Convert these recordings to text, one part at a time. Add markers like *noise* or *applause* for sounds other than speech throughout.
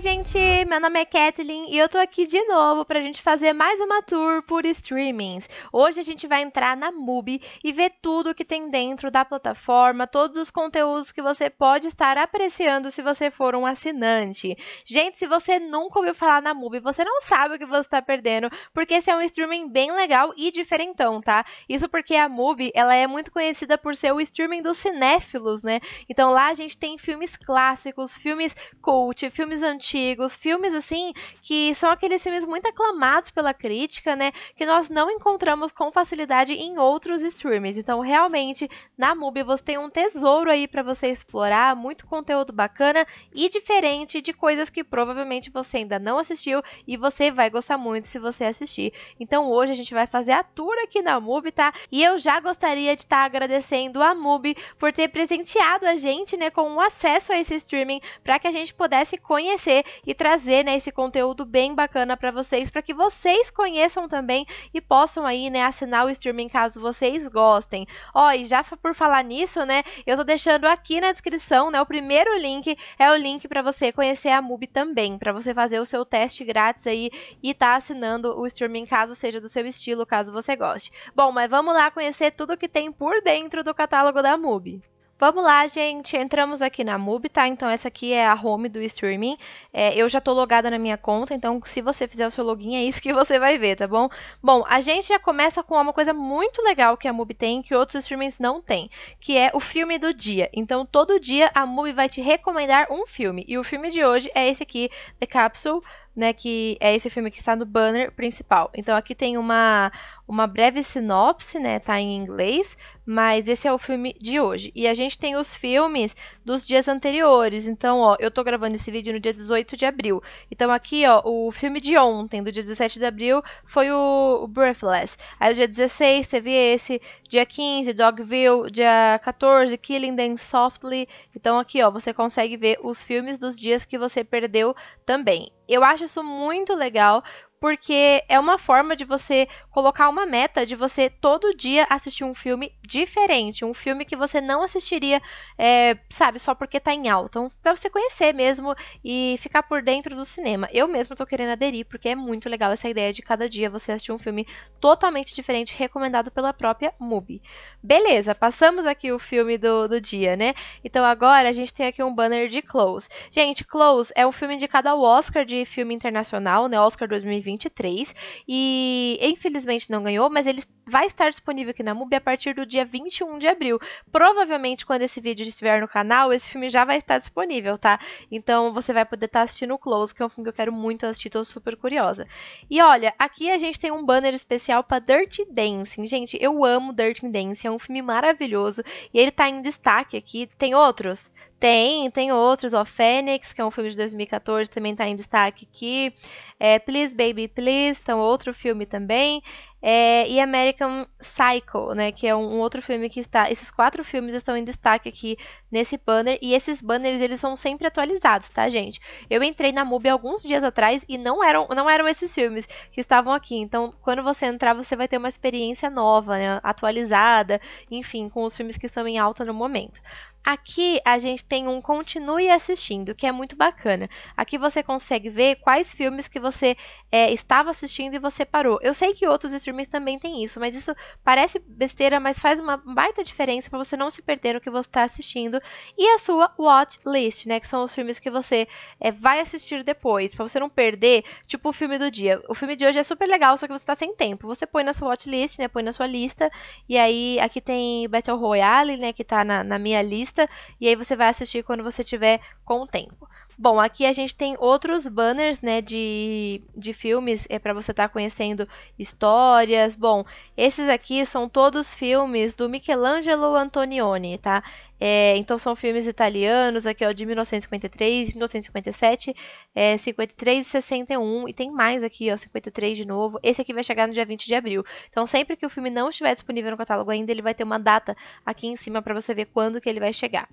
Oi, gente! Meu nome é Kathleen e eu tô aqui de novo pra gente fazer mais uma tour por streamings. Hoje a gente vai entrar na MUBI e ver tudo que tem dentro da plataforma, todos os conteúdos que você pode estar apreciando se você for um assinante. Gente, se você nunca ouviu falar na MUBI, você não sabe o que você tá perdendo, porque esse é um streaming bem legal e diferentão, tá? Isso porque a MUBI, ela é muito conhecida por ser o streaming dos cinéfilos, né? Então lá a gente tem filmes clássicos, filmes cult, filmes antigos, antigos, filmes assim que são aqueles filmes muito aclamados pela crítica, né? Que nós não encontramos com facilidade em outros streamers. Então, realmente, na MUBI você tem um tesouro aí para você explorar, muito conteúdo bacana e diferente de coisas que provavelmente você ainda não assistiu e você vai gostar muito se você assistir. Então, hoje a gente vai fazer a tour aqui na MUBI, tá? E eu já gostaria de estar tá agradecendo a MUBI por ter presenteado a gente, né, com o acesso a esse streaming para que a gente pudesse conhecer fazer e trazer né, esse conteúdo bem bacana para vocês, para que vocês conheçam também e possam aí, né, assinar o streaming caso vocês gostem. Ó, e já por falar nisso, né, eu tô deixando aqui na descrição, né, o primeiro link é o link para você conhecer a MUBI também, para você fazer o seu teste grátis aí e tá assinando o streaming caso seja do seu estilo, caso você goste. Bom, mas vamos lá conhecer tudo que tem por dentro do catálogo da MUBI. Vamos lá, gente. Entramos aqui na MUBI, tá? Então, essa aqui é a home do streaming. É, eu já tô logada na minha conta, então se você fizer o seu login, é isso que você vai ver, tá bom? Bom, a gente já começa com uma coisa muito legal que a MUBI tem, que outros streamings não tem, que é o filme do dia. Então, todo dia a MUBI vai te recomendar um filme. E o filme de hoje é esse aqui, The Capsule, né, que é esse filme que está no banner principal. Então aqui tem uma uma breve sinopse, né? Tá em inglês, mas esse é o filme de hoje. E a gente tem os filmes dos dias anteriores. Então, ó, eu tô gravando esse vídeo no dia 18 de abril. Então, aqui, ó, o filme de ontem, do dia 17 de abril, foi o Breathless. Aí, o dia 16 teve esse. Dia 15, Dogville. Dia 14, Killing Them Softly. Então, aqui, ó, você consegue ver os filmes dos dias que você perdeu também. Eu acho isso muito legal, porque é uma forma de você colocar uma meta de você todo dia assistir um filme diferente, um filme que você não assistiria, é, sabe, só porque tá em alta. Então, pra você conhecer mesmo e ficar por dentro do cinema. Eu mesmo tô querendo aderir, porque é muito legal essa ideia de cada dia você assistir um filme totalmente diferente, recomendado pela própria MUBI. Beleza, passamos aqui o filme do, do dia, né? Então agora a gente tem aqui um banner de Close. Gente, Close é um filme indicado ao Oscar de filme internacional, né? Oscar 2020 2023 e infelizmente não ganhou, mas eles vai estar disponível aqui na MUBI a partir do dia 21 de abril. Provavelmente, quando esse vídeo estiver no canal, esse filme já vai estar disponível, tá? Então você vai poder estar tá assistindo o Close, que é um filme que eu quero muito assistir, tô super curiosa. E olha, aqui a gente tem um banner especial para Dirty Dancing. Gente, eu amo Dirty Dancing, é um filme maravilhoso e ele tá em destaque aqui. Tem outros? Tem, tem outros, ó, Fênix, que é um filme de 2014, também tá em destaque aqui. É, Please Baby Please, então outro filme também. É, e American Psycho, né? Que é um, um, outro filme que está. Esses quatro filmes estão em destaque aqui nesse banner. E esses banners, eles são sempre atualizados, tá, gente? Eu entrei na MUBI alguns dias atrás e não eram, não eram esses filmes que estavam aqui. Então, quando você entrar, você vai ter uma experiência nova, né? Atualizada, enfim, com os filmes que estão em alta no momento. Aqui a gente tem um continue assistindo, que é muito bacana. Aqui você consegue ver quais filmes que você é, estava assistindo e você parou. Eu sei que outros streamers também têm isso, mas isso parece besteira, mas faz uma baita diferença para você não se perder no que você está assistindo. E a sua watch list, né? Que são os filmes que você é, vai assistir depois, para você não perder, tipo o filme do dia. O filme de hoje é super legal, só que você está sem tempo. Você põe na sua watch list, né? Põe na sua lista. E aí aqui tem Battle Royale, né? Que está na, na minha lista lista e aí você vai assistir quando você tiver com o tempo. Bom, aqui a gente tem outros banners, né, de, de filmes, é para você estar tá conhecendo histórias. Bom, esses aqui são todos filmes do Michelangelo Antonioni, tá? É, então são filmes italianos, aqui ó, de 1953, 1957, é, 53 e 61, e tem mais aqui, ó, 53 de novo. Esse aqui vai chegar no dia 20 de abril. Então sempre que o filme não estiver disponível no catálogo ainda, ele vai ter uma data aqui em cima para você ver quando que ele vai chegar.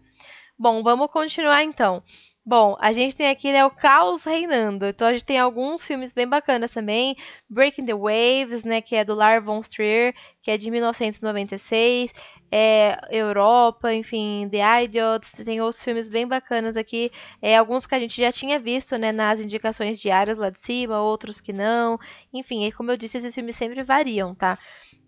Bom, vamos continuar então. Bom, a gente tem aqui né, o caos reinando. Então a gente tem alguns filmes bem bacanas também. Breaking the Waves, né, que é do Lars von Trier, que é de 1996. É, Europa, enfim, The Idiots, tem outros filmes bem bacanas aqui, é, alguns que a gente já tinha visto, né, nas indicações diárias lá de cima, outros que não, enfim, como eu disse, esses filmes sempre variam, tá?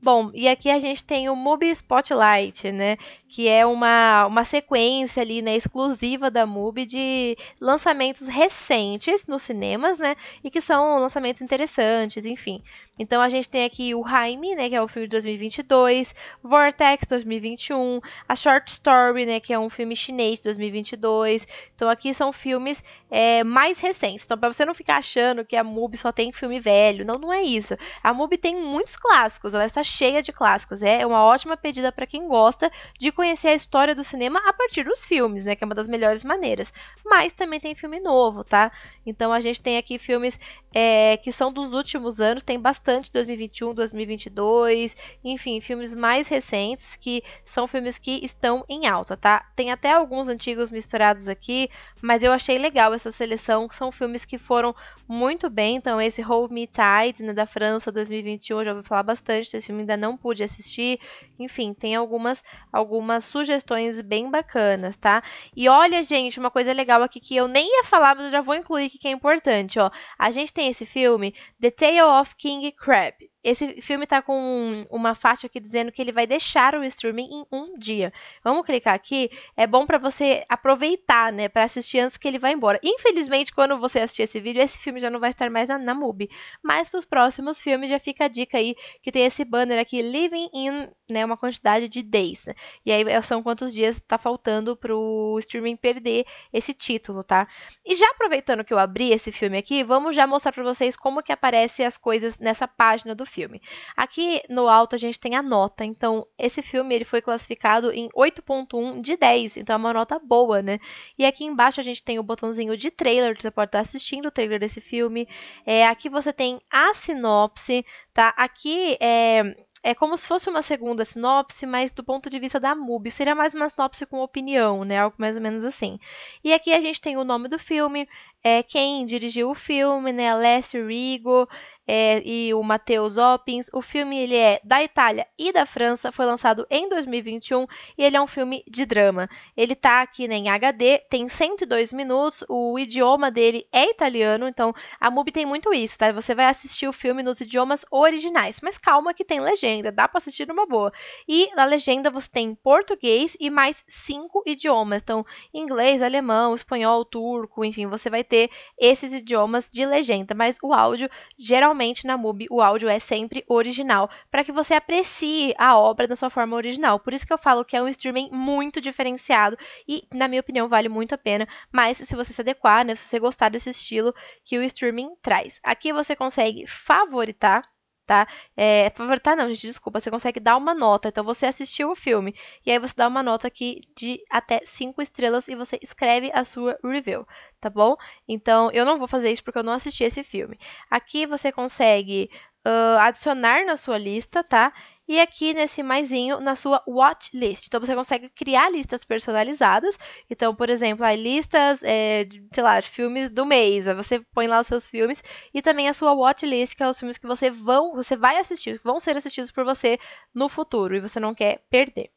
Bom, e aqui a gente tem o MUBI Spotlight, né? Que é uma, uma sequência ali, né, exclusiva da MUBI de lançamentos recentes nos cinemas, né? E que são lançamentos interessantes, enfim. Então a gente tem aqui o Jaime, né, que é o um filme de 2022, Vortex 2021, a Short Story, né, que é um filme chinês de 2022. Então aqui são filmes é, mais recentes. Então para você não ficar achando que a MUBI só tem filme velho, não, não é isso. A MUBI tem muitos clássicos, ela está cheia de clássicos. É uma ótima pedida para quem gosta de conhecer a história do cinema a partir dos filmes, né, que é uma das melhores maneiras. Mas também tem filme novo, tá? Então a gente tem aqui filmes é, que são dos últimos anos, tem bastante bastante 2021, 2022, enfim, filmes mais recentes que são filmes que estão em alta, tá? Tem até alguns antigos misturados aqui, mas eu achei legal essa seleção, que são filmes que foram muito bem, então esse Hold Me Tight, né, da França 2021, eu já ouvi falar bastante desse filme, ainda não pude assistir, enfim, tem algumas, algumas sugestões bem bacanas, tá? E olha, gente, uma coisa legal aqui que eu nem ia falar, mas eu já vou incluir aqui que é importante, ó. A gente tem esse filme, The Tale of King crap Esse filme tá com uma faixa aqui dizendo que ele vai deixar o streaming em um dia. Vamos clicar aqui. É bom para você aproveitar, né, para assistir antes que ele vá embora. Infelizmente, quando você assistir esse vídeo, esse filme já não vai estar mais na, na MUBI. Mas pros próximos filmes já fica a dica aí que tem esse banner aqui Living in, né, uma quantidade de days. E aí é, são quantos dias tá faltando pro streaming perder esse título, tá? E já aproveitando que eu abri esse filme aqui, vamos já mostrar para vocês como que aparece as coisas nessa página do filme filme. Aqui no alto a gente tem a nota, então esse filme ele foi classificado em 8.1 de 10, então é uma nota boa, né? E aqui embaixo a gente tem o botãozinho de trailer, você pode estar tá assistindo o trailer desse filme. É, aqui você tem a sinopse, tá? Aqui é é como se fosse uma segunda sinopse, mas do ponto de vista da MUB, seria mais uma sinopse com opinião, né? Algo mais ou menos assim. E aqui a gente tem o nome do filme, é, quem dirigiu o filme, né? Alessio Rigo, é, e o Matheus Oppins. O filme ele é da Itália e da França, foi lançado em 2021 e ele é um filme de drama. Ele tá aqui né, em HD, tem 102 minutos, o idioma dele é italiano, então a MUBI tem muito isso, tá? Você vai assistir o filme nos idiomas originais, mas calma que tem legenda, dá para assistir numa boa. E na legenda você tem português e mais cinco idiomas, então inglês, alemão, espanhol, turco, enfim, você vai ter esses idiomas de legenda, mas o áudio geralmente na MUBI o áudio é sempre original, para que você aprecie a obra da sua forma original. Por isso que eu falo que é um streaming muito diferenciado e, na minha opinião, vale muito a pena. Mas se você se adequar, né, se você gostar desse estilo que o streaming traz, aqui você consegue favoritar tá? É, é favoritar tá não, gente, desculpa, você consegue dar uma nota. Então você assistiu o filme e aí você dá uma nota aqui de até 5 estrelas e você escreve a sua review, tá bom? Então eu não vou fazer isso porque eu não assisti esse filme. Aqui você consegue uh, adicionar na sua lista, tá? E aqui nesse maisinho, na sua watch list. Então você consegue criar listas personalizadas. Então, por exemplo, aí, listas, é, sei lá, de filmes do mês. Aí você põe lá os seus filmes e também a sua watch list, que é os filmes que você vão, você vai assistir, que vão ser assistidos por você no futuro e você não quer perder.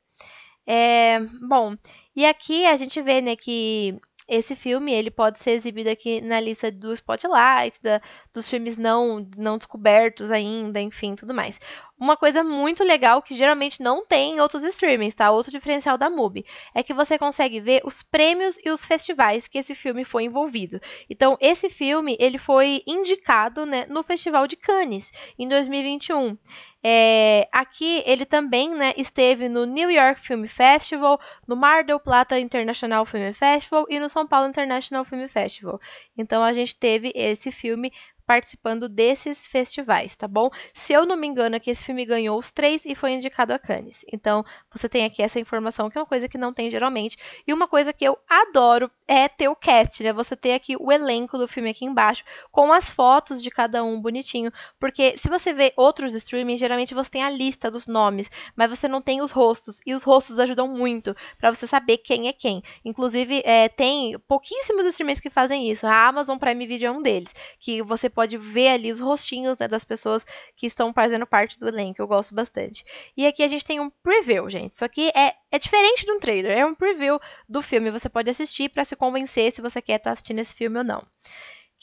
É, bom, e aqui a gente vê, né, que esse filme ele pode ser exibido aqui na lista do Spotlight, da, dos filmes não, não descobertos ainda, enfim, tudo mais. Uma coisa muito legal que geralmente não tem em outros streamings, tá? Outro diferencial da MUBI é que você consegue ver os prêmios e os festivais que esse filme foi envolvido. Então, esse filme, ele foi indicado, né, no Festival de Cannes em 2021. É, aqui ele também né, esteve no New York Film Festival, no Mar del Plata International Film Festival e no São Paulo International Film Festival. Então a gente teve esse filme participando desses festivais, tá bom? Se eu não me engano, aqui esse filme ganhou os três e foi indicado a Cannes. Então, você tem aqui essa informação, que é uma coisa que não tem geralmente. E uma coisa que eu adoro é ter o cast, né? Você ter aqui o elenco do filme aqui embaixo, com as fotos de cada um bonitinho. Porque se você vê outros streamings, geralmente você tem a lista dos nomes, mas você não tem os rostos. E os rostos ajudam muito para você saber quem é quem. Inclusive, é, tem pouquíssimos streamings que fazem isso. A Amazon Prime Video é um deles, que você pode ver ali os rostinhos né, das pessoas que estão fazendo parte do elenco. Eu gosto bastante. E aqui a gente tem um preview, gente. Isso aqui é, é diferente de um trailer, é um preview do filme. Você pode assistir para se convencer se você quer estar tá assistindo esse filme ou não.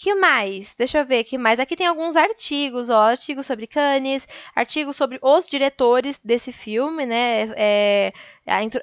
Que mais? Deixa eu ver aqui mais. Aqui tem alguns artigos, ó, artigos sobre Cannes, artigos sobre os diretores desse filme, né? É,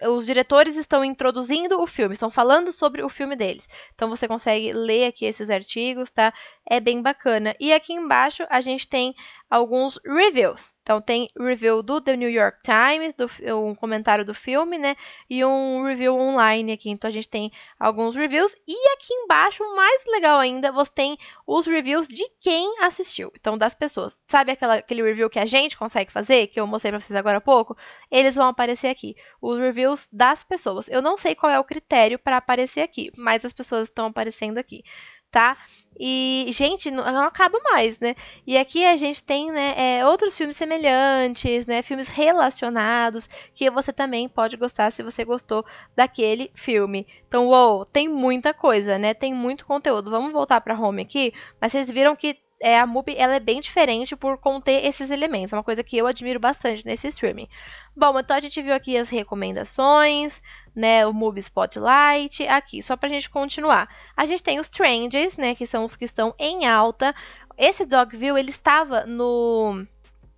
os diretores estão introduzindo o filme, estão falando sobre o filme deles. Então você consegue ler aqui esses artigos, tá? É bem bacana. E aqui embaixo a gente tem alguns reviews. Então tem review do The New York Times, do, um comentário do filme, né? E um review online aqui. Então a gente tem alguns reviews. E aqui embaixo, mais legal ainda, você tem os reviews de quem assistiu. Então das pessoas. Sabe aquela, aquele review que a gente consegue fazer, que eu mostrei pra vocês agora há pouco? Eles vão aparecer aqui. Os os reviews das pessoas. Eu não sei qual é o critério para aparecer aqui, mas as pessoas estão aparecendo aqui, tá? E, gente, não, não, acaba mais, né? E aqui a gente tem né, é, outros filmes semelhantes, né? Filmes relacionados, que você também pode gostar se você gostou daquele filme. Então, uou, tem muita coisa, né? Tem muito conteúdo. Vamos voltar para Home aqui, mas vocês viram que é, a MUBI ela é bem diferente por conter esses elementos. É uma coisa que eu admiro bastante nesse streaming. Bom, então a gente viu aqui as recomendações, né, o MUBI Spotlight, aqui, só pra gente continuar. A gente tem os trends, né, que são os que estão em alta. Esse Dogville, ele estava no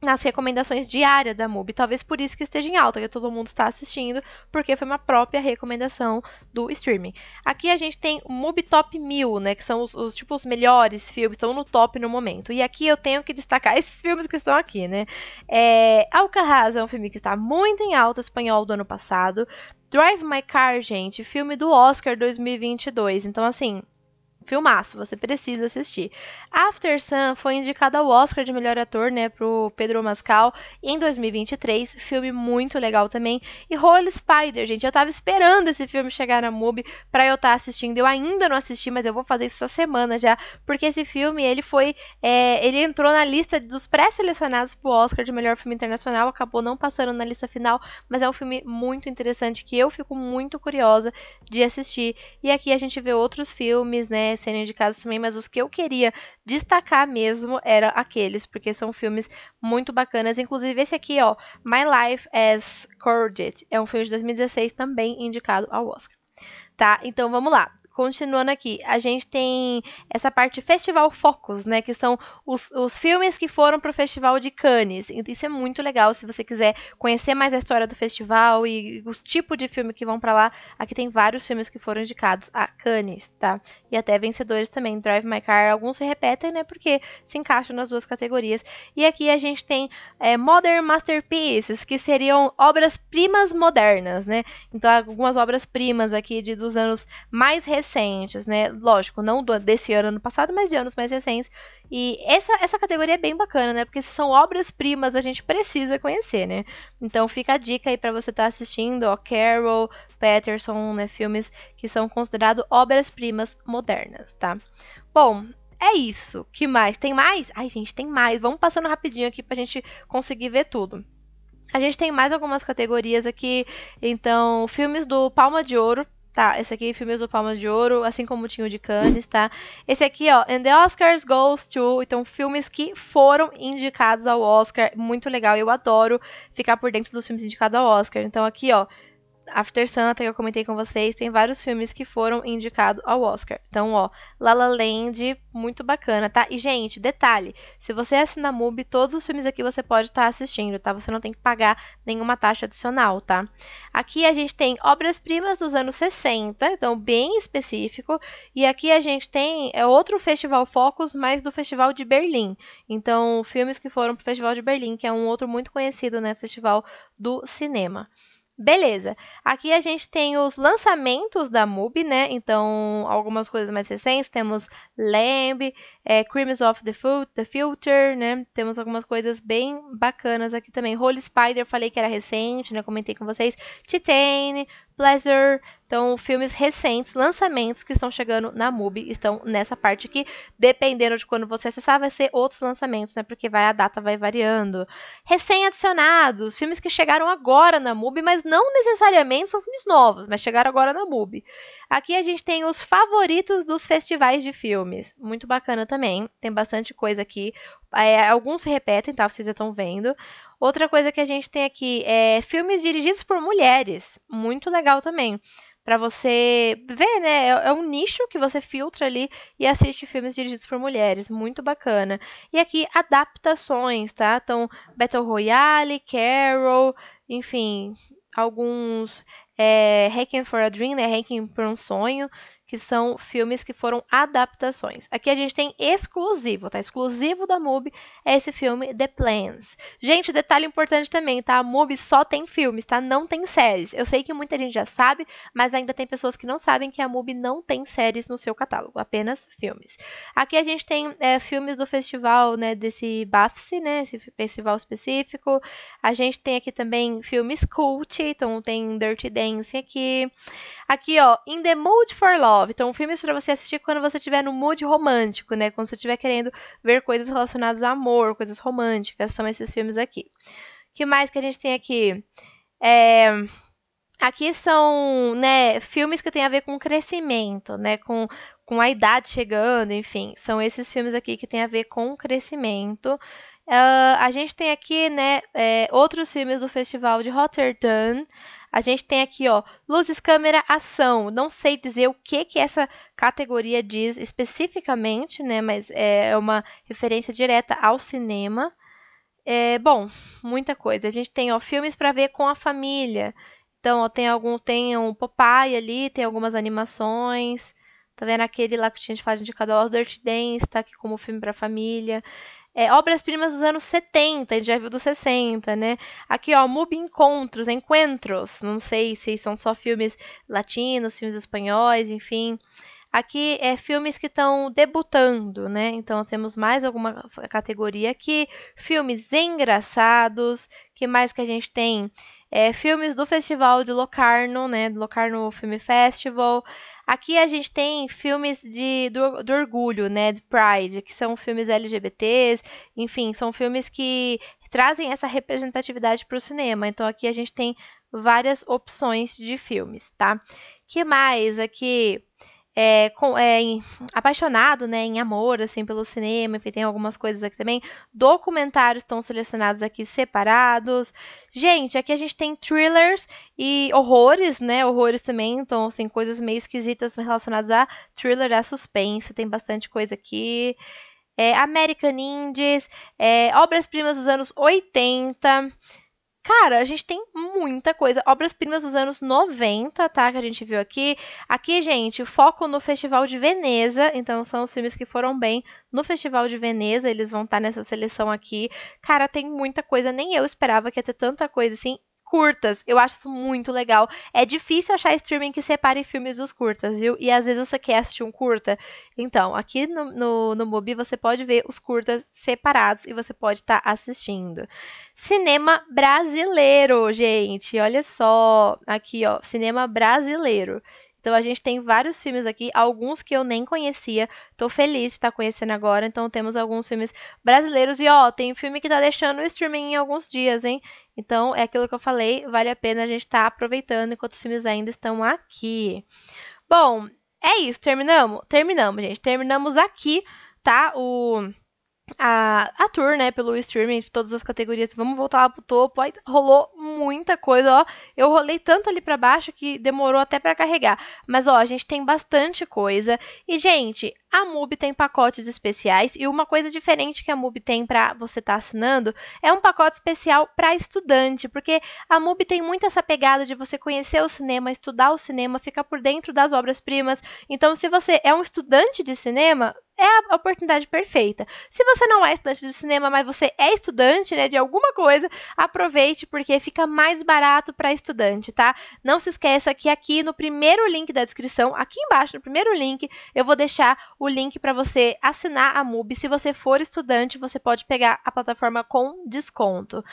nas recomendações diárias da MUBI. Talvez por isso que esteja em alta, que todo mundo está assistindo, porque foi uma própria recomendação do streaming. Aqui a gente tem o MUBI Top 1000, né, que são os, os, tipo, os melhores filmes, estão no top no momento. E aqui eu tenho que destacar *laughs* esses filmes que estão aqui, né. É, Alcarraz é um filme que está muito em alta, espanhol, do ano passado. Drive My Car, gente, filme do Oscar 2022. Então, assim, filmaço, você precisa assistir. After Sun foi indicado ao Oscar de melhor ator, né, pro Pedro Mascal em 2023, filme muito legal também. E Holy Spider, gente, eu tava esperando esse filme chegar na MUBI pra eu estar tá assistindo. Eu ainda não assisti, mas eu vou fazer isso essa semana já, porque esse filme, ele foi, é, ele entrou na lista dos pré-selecionados pro Oscar de melhor filme internacional, acabou não passando na lista final, mas é um filme muito interessante que eu fico muito curiosa de assistir. E aqui a gente vê outros filmes, né, mais sendo indicados também, mas os que eu queria destacar mesmo eram aqueles, porque são filmes muito bacanas. Inclusive esse aqui, ó, My Life as Corriged, é um filme de 2016 também indicado ao Oscar. Tá? Então vamos lá continuando aqui, a gente tem essa parte Festival Focus, né? Que são os, os filmes que foram pro Festival de Cannes. Então, isso é muito legal. Se você quiser conhecer mais a história do festival e os tipos de filme que vão para lá, aqui tem vários filmes que foram indicados a Cannes, tá? E até vencedores também. Drive My Car, alguns se repetem, né? Porque se encaixam nas duas categorias. E aqui a gente tem é, Modern Masterpieces, que seriam obras-primas modernas, né? Então, algumas obras-primas aqui de, dos anos mais recentes recentes, né? Lógico, não do, desse ano, ano passado, mas de anos mais recentes. E essa, essa categoria é bem bacana, né? Porque são obras-primas, a gente precisa conhecer, né? Então fica a dica aí para você estar tá assistindo, ó, Carol, Patterson, né? Filmes que são considerados obras-primas modernas, tá? Bom, é isso. Que mais? Tem mais? Ai, gente, tem mais. Vamos passando rapidinho aqui pra gente conseguir ver tudo. A gente tem mais algumas categorias aqui. Então, filmes do Palma de Ouro, tá? Esse aqui, filmes do Palma de Ouro, assim como tinha o de Cannes, tá? Esse aqui, ó, And the Oscars Goes To, então filmes que foram indicados ao Oscar, muito legal, eu adoro ficar por dentro dos filmes indicados ao Oscar. Então aqui, ó, After Santa, que eu comentei com vocês, tem vários filmes que foram indicados ao Oscar. Então, ó, La La Land, muito bacana, tá? E, gente, detalhe, se você assina a MUBI, todos os filmes aqui você pode estar tá assistindo, tá? Você não tem que pagar nenhuma taxa adicional, tá? Aqui a gente tem obras-primas dos anos 60, então bem específico. E aqui a gente tem é outro Festival Focus, mas do Festival de Berlim. Então, filmes que foram pro Festival de Berlim, que é um outro muito conhecido, né? Festival do cinema. Beleza. Aqui a gente tem os lançamentos da MUBI, né? Então, algumas coisas mais recentes. Temos Lamb, é, Crimes of the, the Future, né? Temos algumas coisas bem bacanas aqui também. Holy Spider, falei que era recente, né? Comentei com vocês. Titane, Pleasure, então, filmes recentes, lançamentos que estão chegando na MUBI estão nessa parte aqui. Dependendo de quando você acessar, vai ser outros lançamentos, né? Porque vai a data vai variando. Recém-adicionados, filmes que chegaram agora na MUBI, mas não necessariamente são filmes novos, mas chegaram agora na MUBI. Aqui a gente tem os favoritos dos festivais de filmes. Muito bacana também. Tem bastante coisa aqui. É, alguns se repetem, tá? Vocês já estão vendo. Outra coisa que a gente tem aqui é filmes dirigidos por mulheres. Muito legal também para você ver, né? É, é, um nicho que você filtra ali e assiste filmes dirigidos por mulheres, muito bacana. E aqui adaptações, tá? Então, Battle Royale, Carol, enfim, alguns é, Hacking for a Dream, né? Hacking por um sonho, que são filmes que foram adaptações. Aqui a gente tem exclusivo, tá? Exclusivo da MUBI é esse filme The Plans. Gente, detalhe importante também, tá? A MUBI só tem filmes, tá? Não tem séries. Eu sei que muita gente já sabe, mas ainda tem pessoas que não sabem que a MUBI não tem séries no seu catálogo, apenas filmes. Aqui a gente tem é, filmes do festival, né, desse BAFSE, né, esse festival específico. A gente tem aqui também filmes cult, então tem Dirty Dancing aqui. Aqui, ó, In the Mood for Love love. Então, filmes é para você assistir quando você estiver no mood romântico, né? Quando você estiver querendo ver coisas relacionadas a amor, coisas românticas, são esses filmes aqui. que mais que a gente tem aqui? É... Aqui são, né, filmes que têm a ver com crescimento, né, com, com a idade chegando, enfim. São esses filmes aqui que têm a ver com crescimento. Uh, a gente tem aqui, né, é, outros filmes do Festival de Rotterdam. A gente tem aqui, ó, luzes, câmera, ação. Não sei dizer o que que essa categoria diz especificamente, né? Mas é, é uma referência direta ao cinema. É, bom, muita coisa. A gente tem, ó, filmes para ver com a família. Então, ó, tem alguns, tem um Popeye ali, tem algumas animações. Tá vendo aquele lá que tinha de falar indicado aos Dirty Dance, tá aqui como filme para família. É, obras-primas dos anos 70, a gente já viu dos 60, né? Aqui, ó, Mubi Encontros, Encontros. Não sei se são só filmes latinos, filmes espanhóis, enfim. Aqui é filmes que estão debutando, né? Então temos mais alguma categoria aqui. Filmes engraçados. Que mais que a gente tem? É, filmes do Festival de Locarno, né? Locarno Film Festival. Aqui a gente tem filmes de, do, do orgulho, né? De Pride, que são filmes LGBTs, enfim, são filmes que trazem essa representatividade para o cinema. Então aqui a gente tem várias opções de filmes, tá? Que mais aqui? é, com, é, em, apaixonado, né, em amor, assim, pelo cinema, enfim, tem algumas coisas aqui também. Documentários estão selecionados aqui separados. Gente, aqui a gente tem thrillers e horrores, né, horrores também, então, tem assim, coisas meio esquisitas relacionadas a thriller, a suspense, tem bastante coisa aqui. É, American Indies, é, obras-primas dos anos 80, Cara, a gente tem muita coisa. Obras-primas dos anos 90, tá? Que a gente viu aqui. Aqui, gente, foco no Festival de Veneza. Então, são os filmes que foram bem no Festival de Veneza. Eles vão estar tá nessa seleção aqui. Cara, tem muita coisa. Nem eu esperava que ia ter tanta coisa assim curtas. Eu acho isso muito legal. É difícil achar streaming que separe filmes dos curtas, viu? E às vezes você quer assistir um curta. Então, aqui no, no, no Mubi você pode ver os curtas separados e você pode estar tá assistindo. Cinema brasileiro, gente. Olha só. Aqui, ó. Cinema brasileiro. Então a gente tem vários filmes aqui, alguns que eu nem conhecia. Tô feliz de estar tá conhecendo agora. Então temos alguns filmes brasileiros e ó, tem filme que tá deixando o streaming em alguns dias, hein? Então, é aquilo que eu falei, vale a pena a gente estar tá aproveitando enquanto os filmes ainda estão aqui. Bom, é isso, terminamos? Terminamos, gente. Terminamos aqui, tá? O a, a tour, né, pelo streaming, de todas as categorias, vamos voltar lá pro topo. Aí rolou muita coisa, ó. Eu rolei tanto ali para baixo que demorou até para carregar. Mas, ó, a gente tem bastante coisa. E, gente, a MUBI tem pacotes especiais e uma coisa diferente que a MUBI tem para você estar tá assinando é um pacote especial para estudante, porque a MUBI tem muito essa pegada de você conhecer o cinema, estudar o cinema, ficar por dentro das obras-primas. Então, se você é um estudante de cinema, é a oportunidade perfeita. Se você não é estudante de cinema, mas você é estudante, né, de alguma coisa, aproveite porque fica mais barato para estudante, tá? Não se esqueça que aqui no primeiro link da descrição, aqui embaixo no primeiro link, eu vou deixar o link para você assinar a MUBI. Se você for estudante, você pode pegar a plataforma com desconto.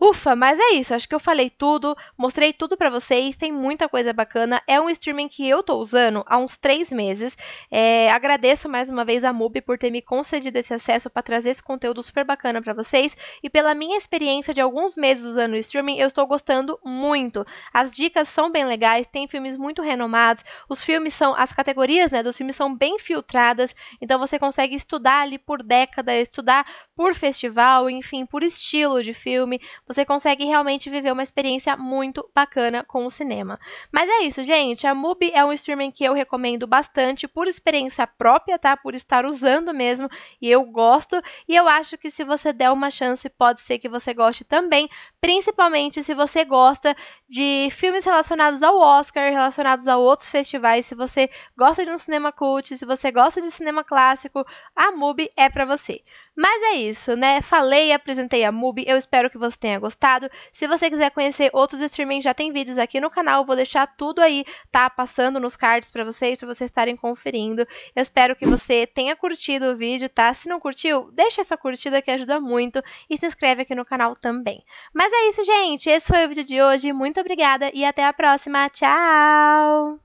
Ufa, mas é isso. Acho que eu falei tudo, mostrei tudo para vocês. Tem muita coisa bacana. É um streaming que eu tô usando há uns três meses. É, agradeço mais uma vez a MUBI por ter me concedido esse acesso para trazer esse conteúdo super bacana para vocês. E pela minha experiência de alguns meses usando o streaming, eu estou gostando muito. As dicas são bem legais, tem filmes muito renomados. Os filmes são, as categorias né, dos filmes são bem filtradas. Então você consegue estudar ali por década, estudar por festival, enfim, por estilo de filme você consegue realmente viver uma experiência muito bacana com o cinema. Mas é isso, gente. A MUBI é um streaming que eu recomendo bastante por experiência própria, tá? Por estar usando mesmo e eu gosto. E eu acho que se você der uma chance, pode ser que você goste também, principalmente se você gosta de filmes relacionados ao Oscar, relacionados a outros festivais, se você gosta de um cinema cult, se você gosta de cinema clássico, a MUBI é para você. Mas é isso, né? Falei e apresentei a MUBI, eu espero que você tenha gostado. Se você quiser conhecer outros streaming, já tem vídeos aqui no canal, eu vou deixar tudo aí, tá? Passando nos cards para vocês, para vocês estarem conferindo. Eu espero que você tenha curtido o vídeo, tá? Se não curtiu, deixa essa curtida que ajuda muito e se inscreve aqui no canal também. Mas é isso, gente! Esse foi o vídeo de hoje, muito obrigada e até a próxima! Tchau!